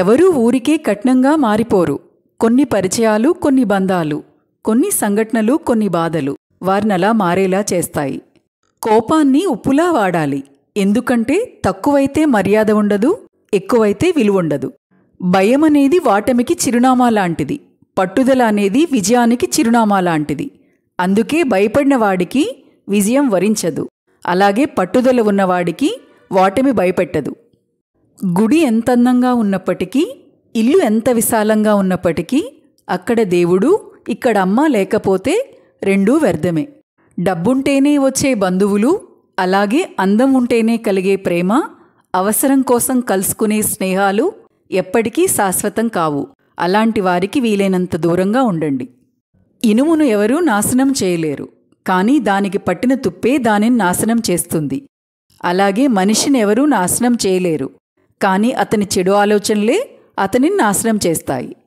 ఎవరూ ఊరికే కట్నంగా మారిపోరు కొన్ని పరిచయాలు కొన్ని బంధాలు కొన్ని సంఘటనలు కొన్ని బాధలు వారినలా మారేలా చేస్తాయి కోపాన్ని ఉప్పులా వాడాలి ఎందుకంటే తక్కువైతే మర్యాద ఉండదు ఎక్కువైతే విలువుండదు భయమనేది వాటమికి చిరునామా లాంటిది పట్టుదల అనేది విజయానికి చిరునామా లాంటిది అందుకే భయపడినవాడికి విజయం వరించదు అలాగే పట్టుదల ఉన్నవాడికి వాటమి భయపెట్టదు గుడి ఎంత అందంగా ఉన్నప్పటికీ ఇల్లు ఎంత విశాలంగా ఉన్నప్పటికీ అక్కడ దేవుడు ఇక్కడ అమ్మ లేకపోతే రెండూ వ్యర్థమే డబ్బుంటేనే వచ్చే బంధువులు అలాగే అందం ఉంటేనే కలిగే ప్రేమ అవసరం కోసం కలుసుకునే స్నేహాలు ఎప్పటికీ శాశ్వతం కావు అలాంటి వారికి వీలైనంత దూరంగా ఉండండి ఇనుమును ఎవరూ నాశనం చేయలేరు కానీ దానికి పట్టిన తుప్పే దానిని నాశనం చేస్తుంది అలాగే మనిషిని ఎవరూ నాశనం చేయలేరు కానీ అతని చెడు ఆలోచనలే అతనిని నాశనం చేస్తాయి